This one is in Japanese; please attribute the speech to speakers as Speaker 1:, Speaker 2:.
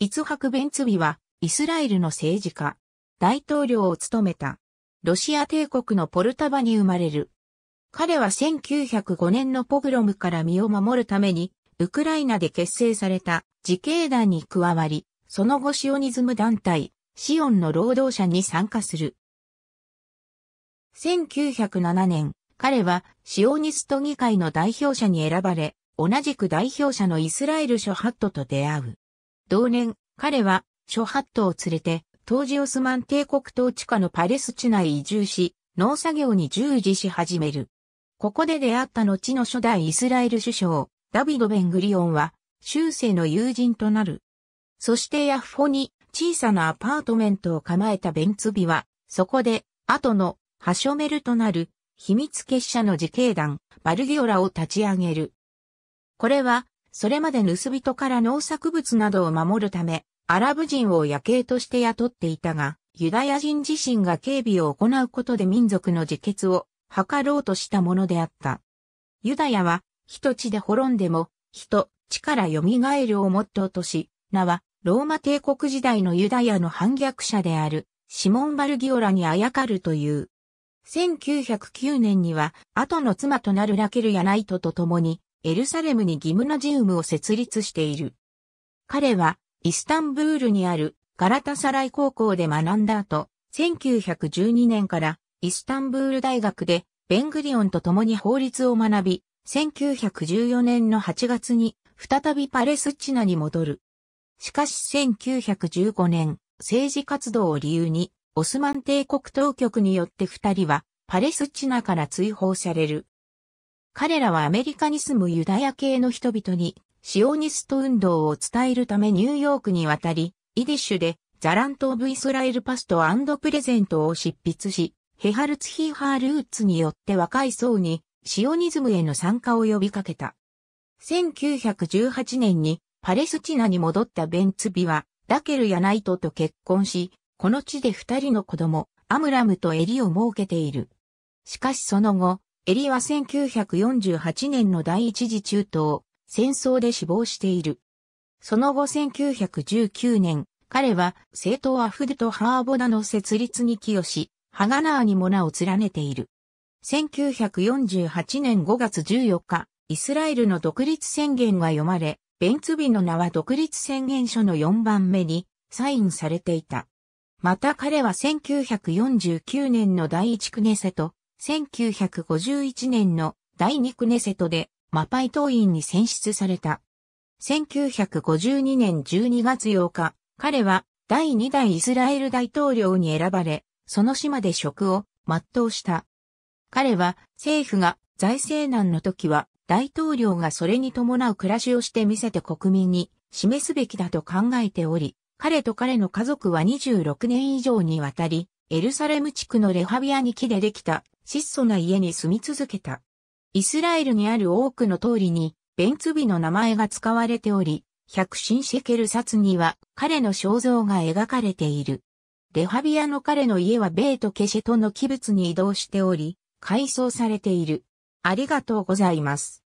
Speaker 1: イツハク・ベンツビは、イスラエルの政治家、大統領を務めた、ロシア帝国のポルタバに生まれる。彼は1905年のポグロムから身を守るために、ウクライナで結成された自警団に加わり、その後シオニズム団体、シオンの労働者に参加する。1907年、彼はシオニスト議会の代表者に選ばれ、同じく代表者のイスラエル諸ハットと出会う。同年、彼は、諸ハットを連れて、当時オスマン帝国統治下のパレスナ内移住し、農作業に従事し始める。ここで出会った後の初代イスラエル首相、ダビド・ベングリオンは、終生の友人となる。そしてヤッホに小さなアパートメントを構えたベンツビは、そこで、後のハショメルとなる秘密結社の自警団、バルギオラを立ち上げる。これはそれまで盗人から農作物などを守るため、アラブ人を夜景として雇っていたが、ユダヤ人自身が警備を行うことで民族の自決を図ろうとしたものであった。ユダヤは、人地で滅んでも、人、地から蘇るをモットーとし、名は、ローマ帝国時代のユダヤの反逆者である、シモン・バルギオラにあやかるという。1909年には、後の妻となるラケル・ヤナイトと共に、エルサレムにギムナジウムを設立している。彼は、イスタンブールにあるガラタサライ高校で学んだ後、1912年からイスタンブール大学でベングリオンと共に法律を学び、1914年の8月に再びパレスチナに戻る。しかし1915年、政治活動を理由に、オスマン帝国当局によって二人はパレスチナから追放される。彼らはアメリカに住むユダヤ系の人々に、シオニスト運動を伝えるためニューヨークに渡り、イディッシュで、ザラント・オブ・イスラエル・パスト・プレゼントを執筆し、ヘハルツ・ヒーハー・ルーツによって若い層に、シオニズムへの参加を呼びかけた。1918年にパレスチナに戻ったベンツビは、ラケル・ヤナイトと結婚し、この地で二人の子供、アムラムとエリを設けている。しかしその後、エリは1948年の第一次中東戦争で死亡している。その後1919年、彼は政党アフルとハーボダの設立に寄与し、ハガナーにも名を連ねている。1948年5月14日、イスラエルの独立宣言が読まれ、ベンツビの名は独立宣言書の4番目にサインされていた。また彼は1949年の第一クネセト、1951年の第2クネセトでマパイ党員に選出された。1952年12月8日、彼は第2代イスラエル大統領に選ばれ、その島で職を全うした。彼は政府が財政難の時は大統領がそれに伴う暮らしをしてみせて国民に示すべきだと考えており、彼と彼の家族は26年以上にわたり、エルサレム地区のレハビアに木でできた質素な家に住み続けた。イスラエルにある多くの通りに、ベンツビの名前が使われており、百神シェケル札には彼の肖像が描かれている。レハビアの彼の家はベートケシェトの器物に移動しており、改装されている。ありがとうございます。